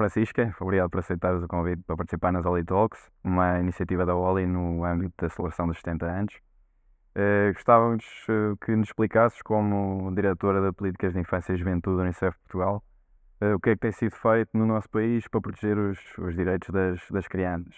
Francisca, obrigado por aceitares o convite para participar nas Oli Talks, uma iniciativa da Oli no âmbito da celebração dos 70 anos. Uh, gostávamos eh, que nos explicasses, como diretora da Políticas de Infância e Juventude da Unicef Portugal, uh, o que é que tem sido feito no nosso país para proteger os, os direitos das, das crianças.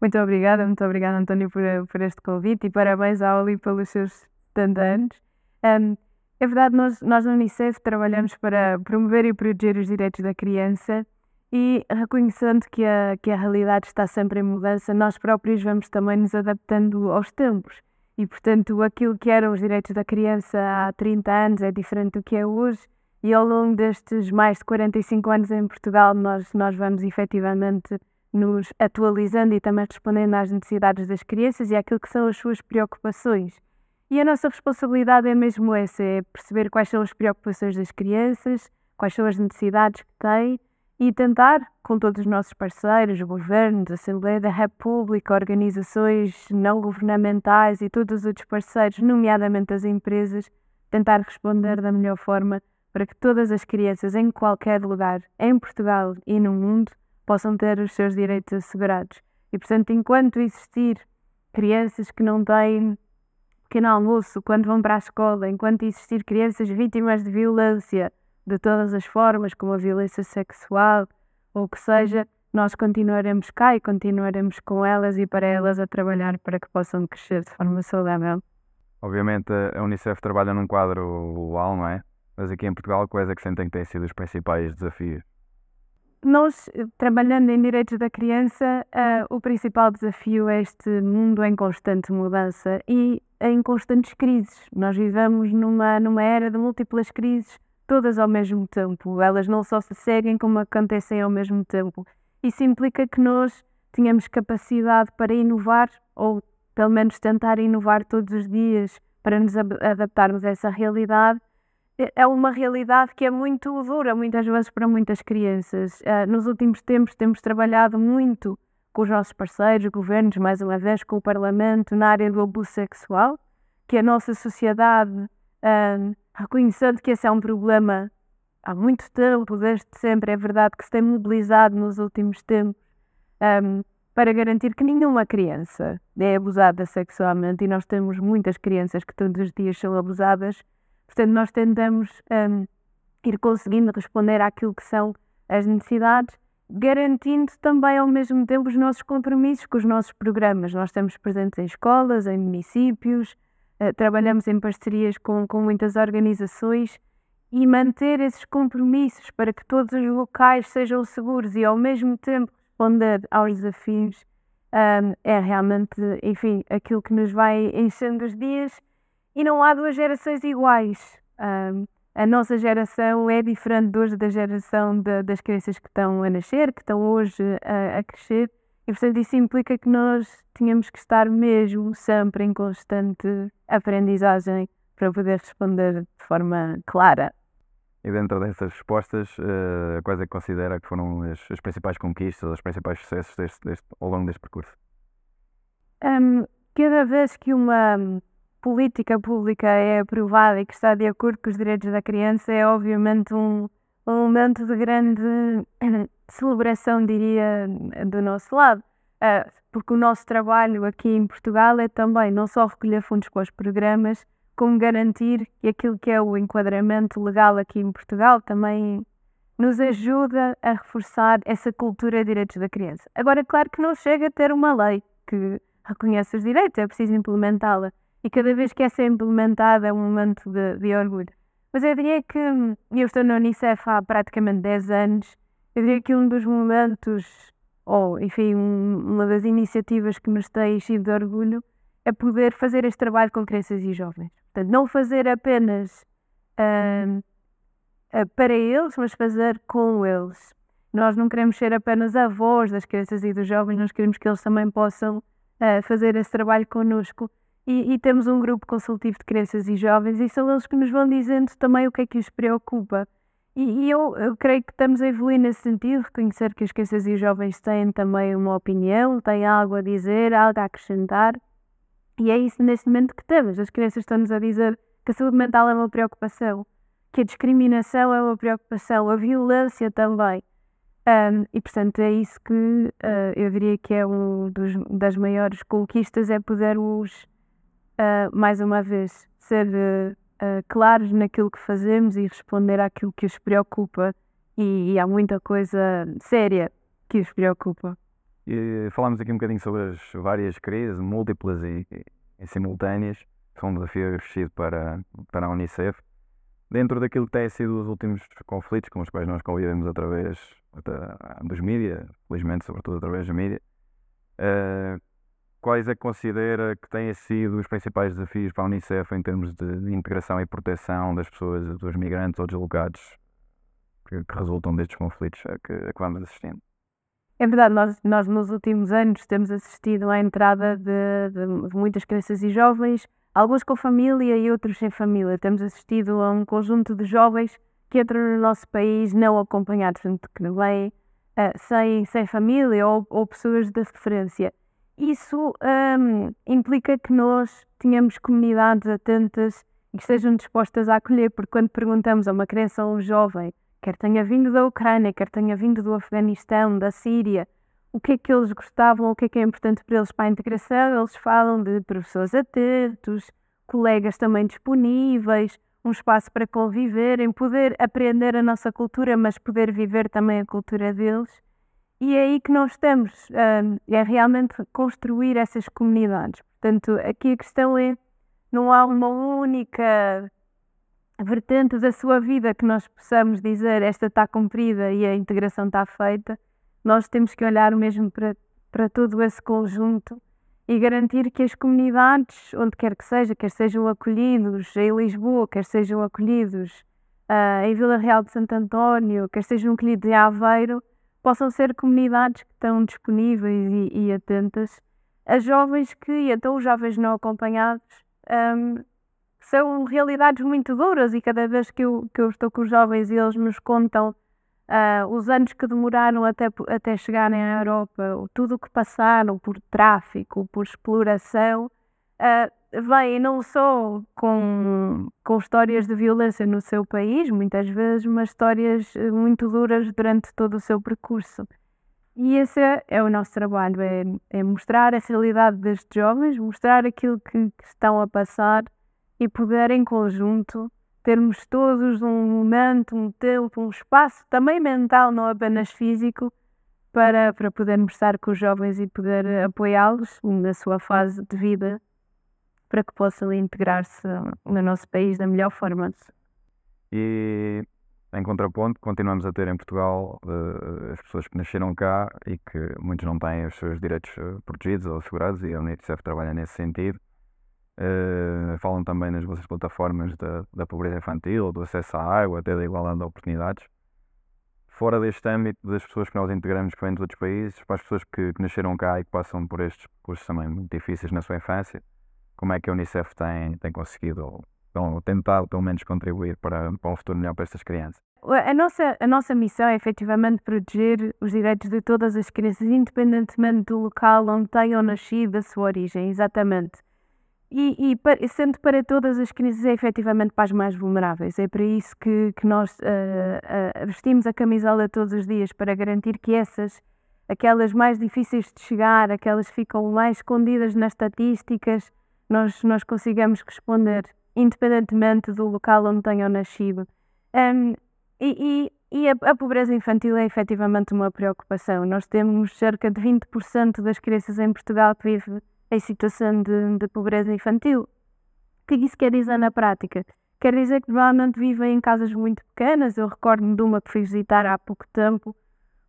Muito obrigada, muito obrigada, António, por, por este convite e parabéns à Oli pelos seus 70 anos. Um, é verdade, nós, nós na Unicef trabalhamos para promover e proteger os direitos da criança e reconhecendo que a, que a realidade está sempre em mudança, nós próprios vamos também nos adaptando aos tempos. E, portanto, aquilo que eram os direitos da criança há 30 anos é diferente do que é hoje. E ao longo destes mais de 45 anos em Portugal, nós, nós vamos efetivamente nos atualizando e também respondendo às necessidades das crianças e àquilo que são as suas preocupações. E a nossa responsabilidade é mesmo essa: é perceber quais são as preocupações das crianças, quais são as necessidades que têm e tentar, com todos os nossos parceiros, governos, Assembleia da República, organizações não governamentais e todos os outros parceiros, nomeadamente as empresas, tentar responder da melhor forma para que todas as crianças, em qualquer lugar, em Portugal e no mundo, possam ter os seus direitos assegurados. E, portanto, enquanto existir crianças que não têm pequeno almoço quando vão para a escola, enquanto existir crianças vítimas de violência, de todas as formas, como a violência sexual ou o que seja, uhum. nós continuaremos cá e continuaremos com elas e para uhum. elas a trabalhar para que possam crescer de forma saudável. Obviamente a Unicef trabalha num quadro global, não é? Mas aqui em Portugal, quais é que sentem que têm sido os principais desafios? Nós, eh, trabalhando em direitos da criança, uh, o principal desafio é este mundo em constante mudança e em constantes crises. Nós vivemos numa, numa era de múltiplas crises todas ao mesmo tempo. Elas não só se seguem, como acontecem ao mesmo tempo. Isso implica que nós tenhamos capacidade para inovar, ou pelo menos tentar inovar todos os dias para nos adaptarmos a essa realidade. É uma realidade que é muito dura, muitas vezes, para muitas crianças. Eh, nos últimos tempos, temos trabalhado muito com os nossos parceiros, governos, mais uma vez, com o Parlamento, na área do abuso sexual, que a nossa sociedade eh, reconhecendo que esse é um problema há muito tempo, desde sempre, é verdade que se tem mobilizado nos últimos tempos um, para garantir que nenhuma criança é abusada sexualmente e nós temos muitas crianças que todos os dias são abusadas, portanto, nós tentamos um, ir conseguindo responder àquilo que são as necessidades, garantindo também ao mesmo tempo os nossos compromissos com os nossos programas. Nós estamos presentes em escolas, em municípios, eh, trabalhamos em parcerias com, com muitas organizações e manter esses compromissos para que todos os locais sejam seguros e ao mesmo tempo responder aos desafios um, é realmente, enfim, aquilo que nos vai enchendo os dias e não há duas gerações iguais. Um, a nossa geração é diferente hoje da geração de, das crianças que estão a nascer, que estão hoje a, a crescer e portanto isso implica que nós tínhamos que estar mesmo sempre em constante aprendizagem para poder responder de forma clara. E dentro dessas respostas, uh, eh, quais é que considera que foram as, as principais conquistas, os principais sucessos deste, deste, ao longo deste percurso? Um, cada vez que uma política pública é aprovada e que está de acordo com os direitos da criança, é obviamente um, um momento de grande celebração, diria, do nosso lado. Uh, porque o nosso trabalho aqui em Portugal é também não só recolher fundos para os programas, como garantir que aquilo que é o enquadramento legal aqui em Portugal também nos ajuda a reforçar essa cultura de direitos da criança. Agora, claro que não chega a ter uma lei que reconhece os direitos, é preciso implementá-la. E cada vez que essa é implementada é um momento de, de orgulho. Mas eu diria que hum, eu estou na Unicef há praticamente 10 anos eu diria que um dos momentos, ou enfim, uma das iniciativas que me tem enchido de orgulho é poder fazer este trabalho com crianças e jovens. Portanto, não fazer apenas uh, uh, para eles, mas fazer com eles. Nós não queremos ser apenas avós das crianças e dos jovens, nós queremos que eles também possam uh, fazer esse trabalho connosco. E, e, temos um grupo consultivo de crianças e jovens e são eles que nos vão dizendo também o que é que os preocupa. E, eu, eu creio que estamos a evoluir nesse sentido, reconhecer que as crianças e os jovens têm também uma opinião, têm algo a dizer, algo a acrescentar. E é isso neste momento que temos. As crianças estão-nos a dizer que a saúde mental é uma preocupação, que a discriminação é uma preocupação, a violência também. Um, e portanto é isso que uh, eu diria que é um dos, das maiores conquistas é podermos uh, ah, mais uma vez ser uh, uh, claros naquilo que fazemos e responder àquilo que os preocupa. E, e há muita coisa séria que os preocupa. E, eh, falámos aqui um bocadinho sobre as várias crises, múltiplas e, e, e simultâneas, que são um desafio oferecido para, para a Unicef. Dentro daquilo que têm sido os últimos conflitos com os quais nós convivemos através dos mídias, felizmente, sobretudo através da mídia, uh, quais é que considera que têm sido os principais desafios para a Unicef em termos de integração e proteção das pessoas, dos migrantes ou deslocados que, resultam destes conflitos a que, a que vamos assistindo? É verdade, nós, nós nos últimos anos temos assistido à entrada de, de, de, muitas crianças e jovens, alguns com família e outros sem família. Temos assistido a um conjunto de jovens que entram no nosso país não acompanhados, portanto, que vêm uh, sem, sem família ou, ou pessoas de referência isso um, implica que nós tenhamos comunidades atentas e que estejam dispostas a acolher, porque quando perguntamos a uma criança ou um jovem, quer tenha vindo da Ucrânia, quer tenha vindo do Afeganistão, da Síria, o que é que eles gostavam, o que é que é importante para eles para a integração, eles falam de professores atentos, colegas também disponíveis, um espaço para conviverem, poder aprender a nossa cultura, mas poder viver também a cultura deles. E é aí que nós estamos, um, é realmente construir essas comunidades. Portanto, aqui a questão é: não há uma única vertente da sua vida que nós possamos dizer esta está cumprida e a integração está feita. Nós temos que olhar mesmo para, para todo esse conjunto e garantir que as comunidades, onde quer que seja, quer sejam acolhidos em Lisboa, quer sejam acolhidos uh, em Vila Real de Santo António, quer sejam acolhidos em Aveiro, possam ser comunidades que estão disponíveis e, e atentas a jovens que, e até então os jovens não acompanhados, um, são realidades muito duras e cada vez que eu, que eu estou com os jovens e eles nos contam uh, os anos que demoraram até, até chegarem à Europa, tudo o que passaram por tráfico, por exploração, uh, vem não só com, uhum. com histórias de violência no seu país, muitas vezes, mas histórias eh, muito duras durante todo o seu percurso. E esse é, é o nosso trabalho, é, é mostrar a realidade destes jovens, mostrar aquilo que, que estão a passar e poder em conjunto termos todos um momento, um tempo, um espaço também mental, não apenas físico, para, para podermos estar com os jovens e poder eh, apoiá-los na sua fase de vida para que possa integrar-se no nosso país da melhor forma. E em contraponto, continuamos a ter em Portugal uh, as pessoas que nasceram cá e que muitos não têm os seus direitos eh, protegidos ou assegurados, e a UNICEF trabalha nesse sentido. Uh, falam também nas vossas plataformas da, da pobreza infantil, do acesso à água, até da igualdade de oportunidades. Fora deste âmbito das pessoas que nós integramos que vêm de outros países, para as pessoas que, que nasceram cá e que passam por estes percursos também muito difíceis na sua infância, como é que a Unicef tem, tem conseguido, ou tentado pelo menos contribuir para, para um futuro melhor para estas crianças? A nossa, a nossa missão é efetivamente proteger os direitos de todas as crianças, independentemente do local onde tenham nascido, da sua origem, exatamente. E, e, sendo para todas as crianças, é efetivamente para as mais vulneráveis. É para isso que, que nós uh, uh, vestimos a camisola todos os dias, para garantir que essas, aquelas mais difíceis de chegar, aquelas que ficam mais escondidas nas estatísticas, nós, nós consigamos responder, independentemente do local onde tenham nascido. Um, e, e, e a, a, pobreza infantil é efetivamente uma preocupação. Nós temos cerca de 20% das crianças em Portugal que vivem em situação de, de pobreza infantil. O é que isso quer dizer na prática? Quer dizer que provavelmente vivem em casas muito pequenas. Eu recordo-me de uma que fui visitar há pouco tempo,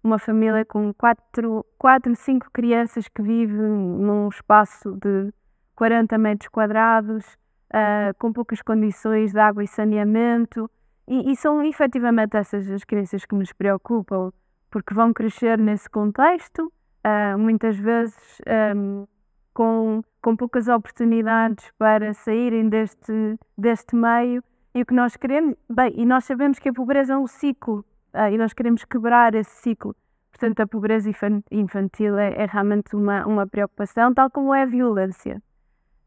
uma família com 4, quatro 5 crianças que vive num espaço de 40 metros quadrados, uh, com poucas condições de água e saneamento. E, e, são efetivamente essas as crianças que nos preocupam, porque vão crescer nesse contexto, uh, muitas vezes um, com, com poucas oportunidades para saírem deste, deste meio. E o que nós queremos, bem, e nós sabemos que a pobreza é um ciclo, uh, e nós queremos quebrar esse ciclo. Portanto, a pobreza infantil é, é realmente uma, uma preocupação, tal como é a violência.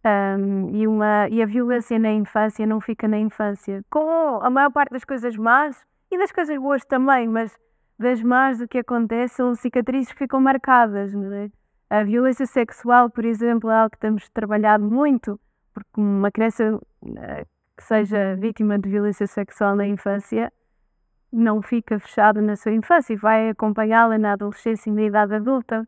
Um, e, uma, e a violência na infância não fica na infância. Com a maior parte das coisas más e das coisas boas também, mas das más do que acontece são cicatrizes que ficam marcadas. Não é? A violência sexual, por exemplo, é algo que temos trabalhado muito, porque uma criança eh, que seja vítima de violência sexual na infância não fica fechada na sua infância e vai acompanhá-la na adolescência e na idade adulta,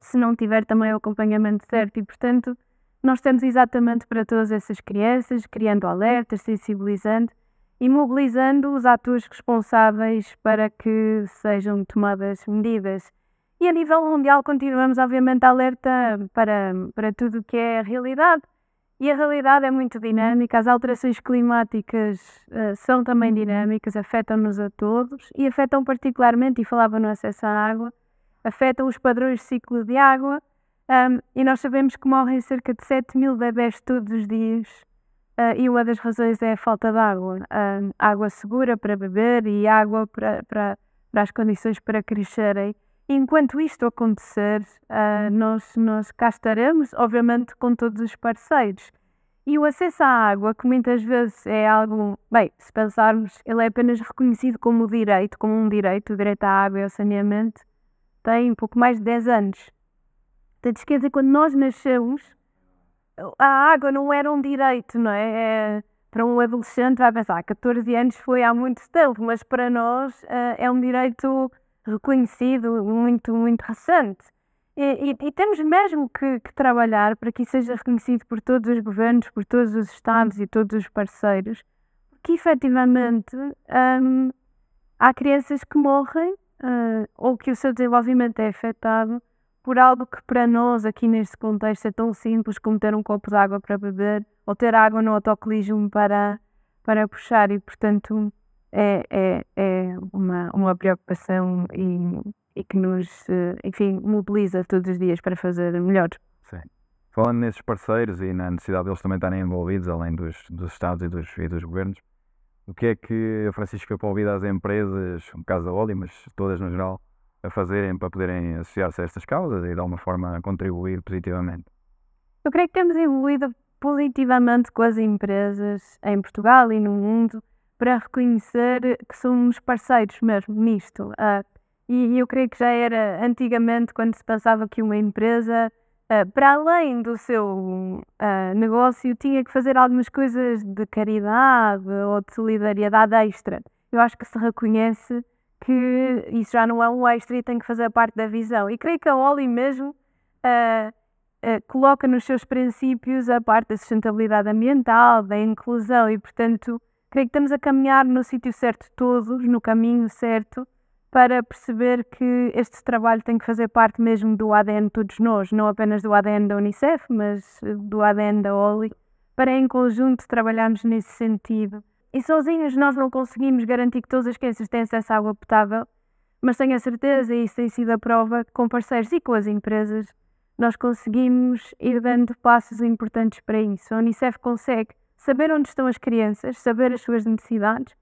se não tiver também o acompanhamento certo. E, portanto, nós estamos exatamente para todas essas crianças, criando alertas, sensibilizando e mobilizando os atores responsáveis para que sejam tomadas medidas. E a nível mundial continuamos, obviamente, alerta para, para tudo o que é a realidade. E a realidade é muito dinâmica, as alterações climáticas uh, são também dinâmicas, afetam-nos a todos e afetam particularmente, e falava no acesso à água, afetam os padrões de ciclo de água, um, e nós sabemos que morrem cerca de 7 mil bebés todos os dias. Uh, e uma das razões é a falta de água. água segura para beber e água para, para, para as condições para crescerem. Enquanto isto acontecer, uh, nós, nós cá estaremos, obviamente, com todos os parceiros. E o acesso à água, que muitas vezes é algo, bem, se pensarmos, ele é apenas reconhecido como direito, como um direito, o direito à água e ao saneamento, tem pouco mais de 10 anos. Portanto, quer quando nós nascemos, a água não era um direito, não é? é para um adolescente, vai pensar, 14 ah, anos foi há muito tempo, mas para nós eh, é um direito reconhecido, muito, muito recente. E, e, e temos mesmo que, que, trabalhar para que isso seja reconhecido por todos os governos, por todos os Estados e todos os parceiros, que efetivamente hum, há crianças que morrem eh, ou que o seu desenvolvimento é afetado por algo que para nós, aqui neste contexto, é tão simples como ter um copo de água para beber ou ter água no autocolismo para, para puxar, e portanto é, é, é uma, uma preocupação e, e que nos, eh, enfim, mobiliza todos os dias para fazer melhor. Sim. Falando nesses parceiros e na necessidade deles também estarem envolvidos, além dos, dos Estados e dos, e dos governos, o que é que a Francisca convida às empresas, um caso da Oli, mas todas no geral, a fazerem para poderem associar-se a estas causas e de alguma forma contribuir positivamente? Eu creio que temos evoluído positivamente com as empresas em Portugal e no mundo para reconhecer que somos parceiros mesmo nisto. Uh, e eu creio que já era antigamente quando se pensava que uma empresa, uh, para além do seu uh, negócio, tinha que fazer algumas coisas de caridade ou de solidariedade extra. Eu acho que se reconhece que isso já não é um extra e tem que fazer parte da visão. E creio que a Oli mesmo uh, uh, coloca nos seus princípios a parte da sustentabilidade ambiental, da inclusão e, portanto, creio que estamos a caminhar no sítio certo todos, no caminho certo, para perceber que este trabalho tem que fazer parte mesmo do ADN de todos nós, não apenas do ADN da Unicef, mas eh, do ADN da Oli, para em conjunto trabalharmos nesse sentido. E sozinhos nós não conseguimos garantir que todas as crianças têm acesso à água potável, mas tenho a certeza, e isso tem sido a prova, que com parceiros e com as empresas, nós conseguimos ir dando passos importantes para isso. A Unicef consegue saber onde estão as crianças, saber as suas necessidades,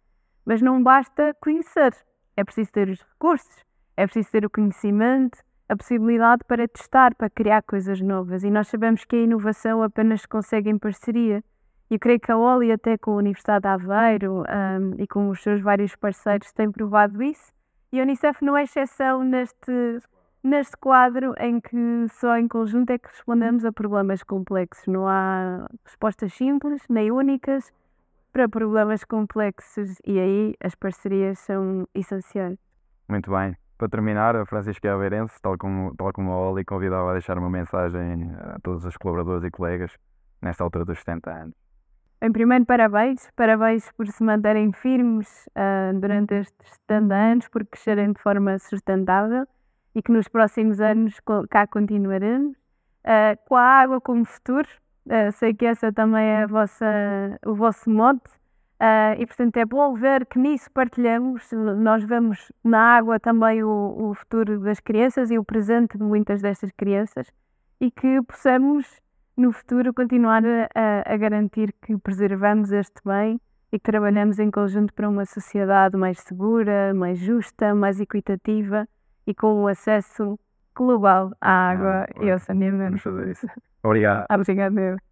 mas não basta conhecer. É preciso ter os recursos, é preciso ter o conhecimento, a possibilidade para testar, para criar coisas novas. E nós sabemos que a inovação apenas se consegue em parceria. E creio que a Oli, até com a Universidade de Aveiro um, e com os seus vários parceiros, tem provado isso. E a Unicef não é exceção neste, neste quadro em que só em conjunto é que respondemos a problemas complexos. Não há respostas simples nem únicas para problemas complexos e aí as parcerias são essenciais. Muito bem. Para terminar, a Francisca é Aveirense, tal como, tal como a Oli, convidava a deixar uma mensagem a todos os colaboradores e colegas nesta altura dos 70 anos. Em primeiro, parabéns. Parabéns por se manterem firmes uh, durante uhum. estes 70 anos, por crescerem de forma sustentável e que nos próximos anos cá continuaremos. Uh, com a água como futuro, uh, sei que essa também é uhum. vossa, o vosso mote. e portanto é bom ver que nisso partilhamos, nós vemos na água também o, o futuro das crianças e o presente de muitas destas crianças e que possamos no futuro continuar a, a garantir que preservamos este bem e que trabalhamos em conjunto para uma sociedade mais segura, mais justa, mais equitativa e com o acesso global à ah, água ah, e ao saneamento. Vamos fazer isso. Obrigado. Obrigada.